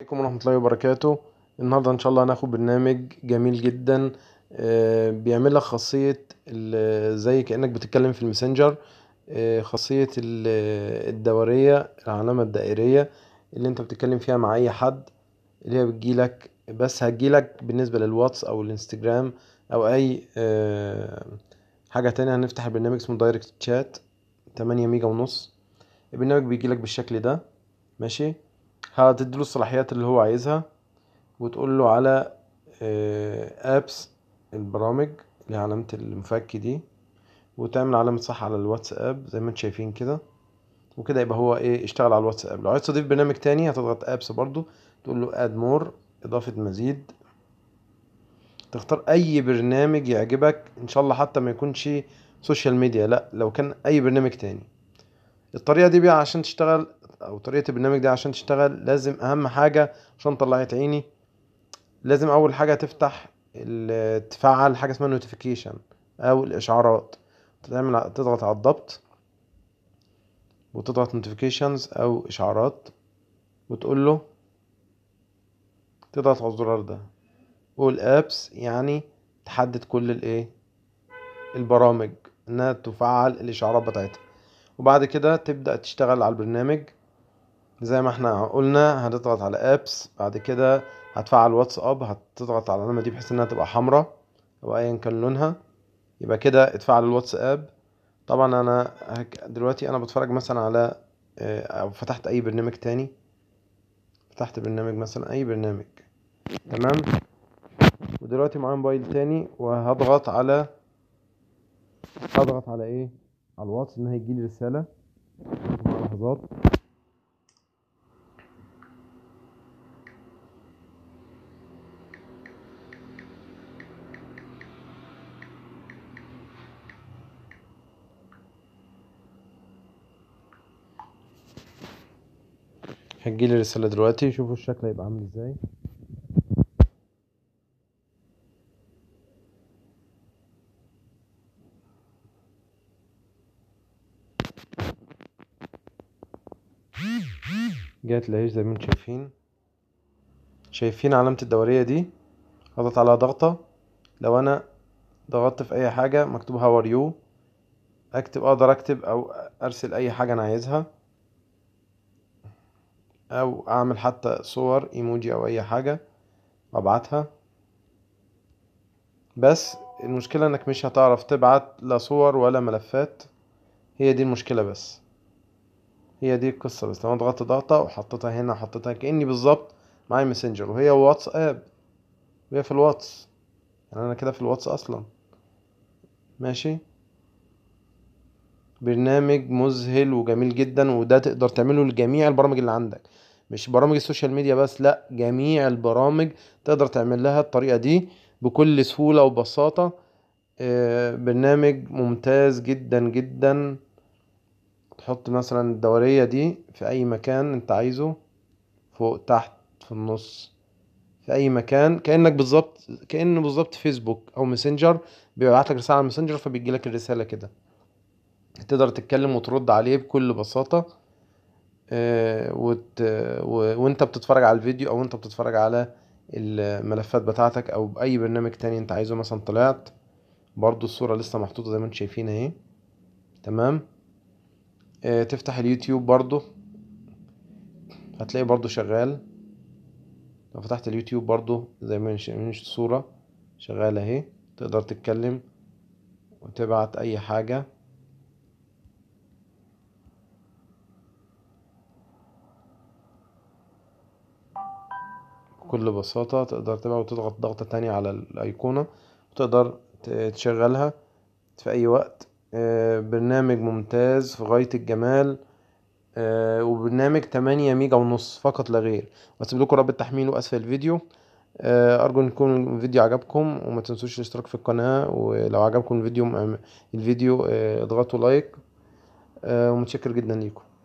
السلام عليكم ورحمة الله وبركاته النهاردة ان شاء الله هناخد برنامج جميل جدا آه، بيعمل لك خاصية زي كأنك بتتكلم في الماسنجر آه، خاصية الدورية العلامة الدائرية اللي انت بتتكلم فيها مع اي حد اللي هي بتجيلك بس هتجيلك بالنسبة للواتس او الانستجرام او اي آه، حاجة تانية هنفتح البرنامج اسمه دايركت شات تمانية ميجا ونص البرنامج بيجيلك بالشكل ده ماشي هتديله الصلاحيات اللي هو عايزها وتقول له على ابس آه، البرامج اللي علامة المفك دي وتعمل علامة صح على الواتساب زي ما انتم شايفين كده وكده يبقى هو ايه اشتغل على الواتساب لو عايز تضيف برنامج تاني هتضغط ابس برضو تقول له اد مور اضافة مزيد تختار اي برنامج يعجبك ان شاء الله حتى ما يكونش سوشيال ميديا لا لو كان اي برنامج تاني الطريقة دي بقى عشان تشتغل او طريقه البرنامج ده عشان تشتغل لازم اهم حاجه عشان طلعت عيني لازم اول حاجه تفتح تفعل حاجه اسمها نوتيفيكيشن او الاشعارات تعمل تضغط على الضبط وتضغط نوتيفيكيشنز او اشعارات وتقول له تضغط على الزرار ده all ابس يعني تحدد كل الايه البرامج انها تفعل الاشعارات بتاعتها وبعد كده تبدأ تشتغل على البرنامج زي ما احنا قلنا هنضغط على ابس بعد كده هتفعل واتساب هتضغط على العلامه دي بحيث انها تبقى حمراء او ايا كان لونها يبقى كده اتفعل الواتساب طبعا انا دلوقتي انا بتفرج مثلا على آه، او فتحت اي برنامج تاني فتحت برنامج مثلا اي برنامج تمام ودلوقتي معايا موبايل تاني وهضغط على هضغط على ايه على الواتس ان هيجيلي رساله لحظات هتجيلي رسالة دلوقتي شوفوا الشكل هيبقى عامل ازاي جات العيش زي ما انتم شايفين شايفين علامة الدورية دي هضغط عليها ضغطة لو انا ضغطت في اي حاجة مكتوب هاور يو اكتب اقدر اكتب او ارسل اي حاجة انا عايزها او اعمل حتى صور ايموجي او اي حاجة وابعتها بس المشكلة انك مش هتعرف تبعت لا صور ولا ملفات هي دي المشكلة بس هي دي القصة بس لو انا ضغطت ضغطة وحطيتها هنا وحطيتها كأني بالظبط معايا ماسنجر وهي واتساب وهي في الواتس يعني انا كده في الواتس اصلا ماشي برنامج مذهل وجميل جدا وده تقدر تعمله لجميع البرامج اللي عندك مش برامج السوشيال ميديا بس لا جميع البرامج تقدر تعمل لها الطريقة دي بكل سهولة وبساطة آه، برنامج ممتاز جدا جدا تحط مثلا الدورية دي في اي مكان انت عايزه فوق تحت في النص في اي مكان كانك بالظبط كانه بالظبط فيسبوك او ماسنجر بيبعت لك رساله على الماسنجر فبيجي لك الرساله كده تقدر تتكلم وترد عليه بكل بساطة آه، وت... وانت بتتفرج على الفيديو او انت بتتفرج على الملفات بتاعتك او باي برنامج تاني انت عايزه مثلا طلعت برضو الصورة لسه محطوطة زي ما انتوا شايفين اهي تمام آه، تفتح اليوتيوب برضو هتلاقي برضو شغال لو فتحت اليوتيوب برضو زي ما مش الصورة شغالة اهي تقدر تتكلم وتبعت اي حاجة بكل بساطة تقدر تبقى وتضغط ضغطة تانية على الأيقونة وتقدر تشغلها في أي وقت آه، برنامج ممتاز في غاية الجمال آه، وبرنامج تمانية ميجا ونص فقط لا غير واسيب لكم رابط تحميله اسفل الفيديو آه، ارجو ان يكون الفيديو عجبكم وما تنسوش الاشتراك في القناه ولو عجبكم الفيديو الفيديو اضغطوا لايك ومتشكر جدا ليكم